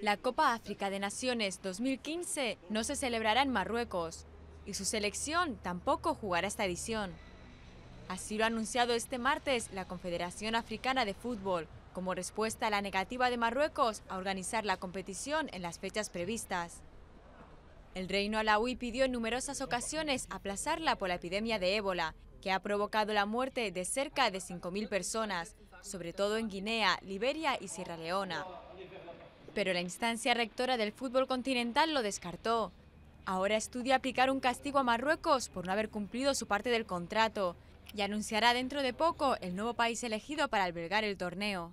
La Copa África de Naciones 2015 no se celebrará en Marruecos y su selección tampoco jugará esta edición. Así lo ha anunciado este martes la Confederación Africana de Fútbol como respuesta a la negativa de Marruecos a organizar la competición en las fechas previstas. El Reino Alawi pidió en numerosas ocasiones aplazarla por la epidemia de ébola, que ha provocado la muerte de cerca de 5.000 personas, sobre todo en Guinea, Liberia y Sierra Leona pero la instancia rectora del fútbol continental lo descartó. Ahora estudia aplicar un castigo a Marruecos por no haber cumplido su parte del contrato y anunciará dentro de poco el nuevo país elegido para albergar el torneo.